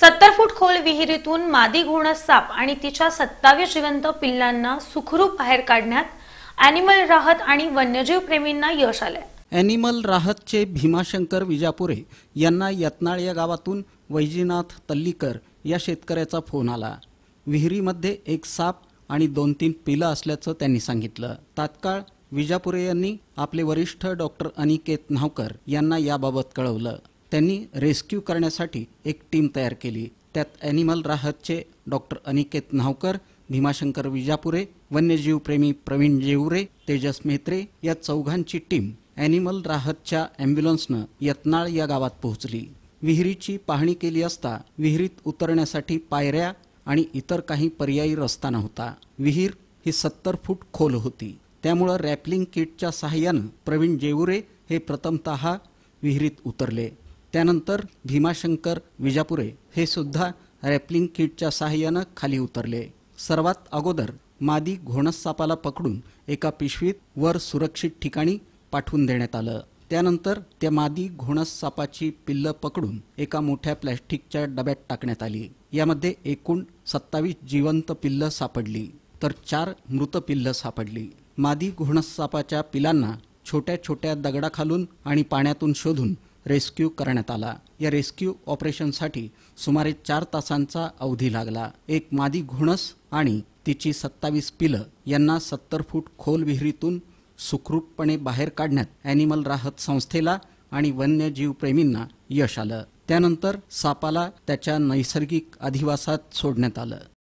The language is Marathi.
सत्तर फूट खोल विहिरीतून मादी घोण साप आणि तिच्या सत्तावीस जिवंत पिल्लांना सुखरूप बाहेर काढण्यात अॅनिमल राहत आणि वन्यजीव प्रेमींना यश आलंय अॅनिमल राहतचे भीमाशंकर विजापुरे यांना यत्नाळ या गावातून वैजीनाथ तल्लीकर या शेतकऱ्याचा फोन आला विहिरीमध्ये एक साप आणि दोन तीन पिलं असल्याचं त्यांनी सांगितलं तात्काळ विजापुरे यांनी आपले वरिष्ठ डॉक्टर अनिकेत नावकर यांना याबाबत कळवलं त्यांनी रेस्क्यू करण्यासाठी एक टीम तयार केली त्यात ॲनिमल राहतचे डॉक्टर अनिकेत नावकर भीमाशंकर विजापुरे वन्यजीवप्रेमी प्रवीण जेवरे तेजस मेहत्रे या चौघांची टीम ॲनिमल राहतच्या ॲम्ब्युलन्सनं यत्नाळ या गावात पोहोचली विहिरीची पाहणी केली असता विहिरीत उतरण्यासाठी पायऱ्या आणि इतर काही पर्यायी रस्ता नव्हता विहीर ही सत्तर फूट खोल होती त्यामुळं रॅपलिंग किटच्या सहाय्यानं प्रवीण जेवुरे हे प्रथमत विहिरीत उतरले त्यानंतर भीमाशंकर विजापुरे हे सुद्धा रॅपलिंग किटच्या सहाय्यानं खाली उतरले सर्वात अगोदर मादी घोणसापाला पकडून एका पिशवीत वर सुरक्षित ठिकाणी पाठवून देण्यात आलं त्यानंतर त्या मादी घोणस पिल्लं पकडून एका मोठ्या प्लॅस्टिकच्या डब्यात टाकण्यात आली यामध्ये एकूण सत्तावीस जिवंत पिल्ल सापडली तर चार मृत पिल्ल सापडली मादी घोणस सापाच्या पिलांना छोट्या छोट्या दगडाखालून आणि पाण्यातून शोधून रेस्क्यू करण्यात आला या रेस्क्यू ऑपरेशनसाठी सुमारे चार तासांचा अवधी लागला एक मादी घुणस आणि तिची सत्तावीस पिलं यांना सत्तर फूट खोल विहिरीतून सुखरूपपणे बाहेर काढण्यात अॅनिमल राहत संस्थेला आणि वन्यजीवप्रेमींना यश आलं त्यानंतर सापाला त्याच्या नैसर्गिक अधिवासात सोडण्यात आलं